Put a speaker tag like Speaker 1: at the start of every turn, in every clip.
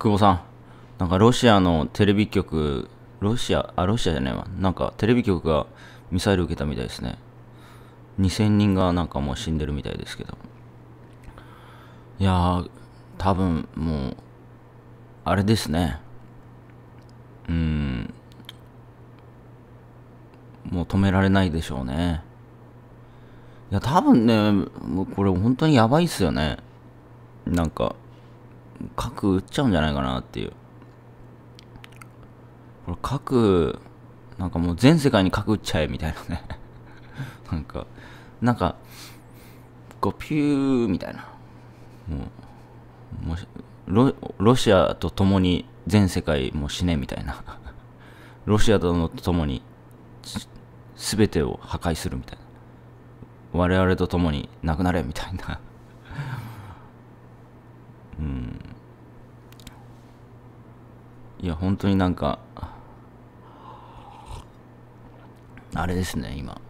Speaker 1: 久保さん、なんかロシアのテレビ局、ロシア、あ、ロシアじゃないわ。なんかテレビ局がミサイル受けたみたいですね。2000人がなんかもう死んでるみたいですけど。いやー、多分もう、あれですね。うん。もう止められないでしょうね。いや、多分ね、もうこれ本当にやばいっすよね。なんか、核売っちゃうんじゃないかなっていう。これ核、なんかもう全世界に核打っちゃえみたいなね。なんか、なんか、こうピューみたいな。もう、もしロロシアと共に全世界も死ねみたいな。ロシアとの共に全てを破壊するみたいな。我々と共になくなれみたいな。いや、本当になんか、あれですね、今。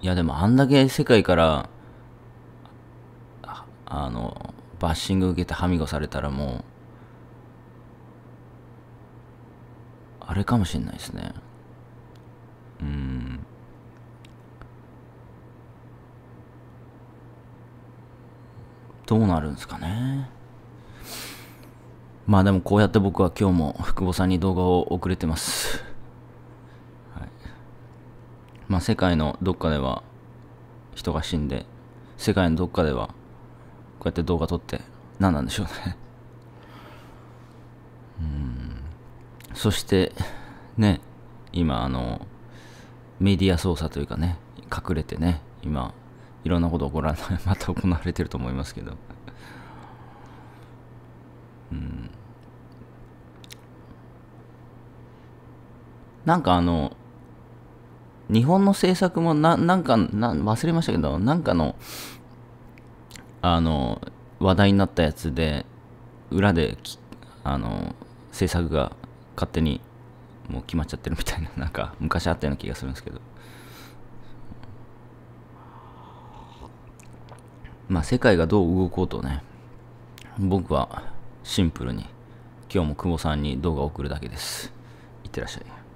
Speaker 1: いや、でもあんだけ世界から、あの、バッシング受けてハミゴされたらもう、あれかもしれないですね。うん。どうなるんですかね。まあでもこうやって僕は今日も福保さんに動画を送れてます。はい、まあ世界のどっかでは人が死んで、世界のどっかではこうやって動画撮って何なんでしょうね うん。そしてね、今あの、メディア操作というかね、隠れてね、今いろんなこと起こらない、また行われてると思いますけど。うん。なんかあの、日本の政策もな、なんかな、忘れましたけど、なんかの、あの、話題になったやつで、裏であの、政策が勝手にもう決まっちゃってるみたいな、なんか昔あったような気がするんですけど。まあ世界がどう動こうとね、僕はシンプルに今日も久保さんに動画を送るだけですいってらっしゃい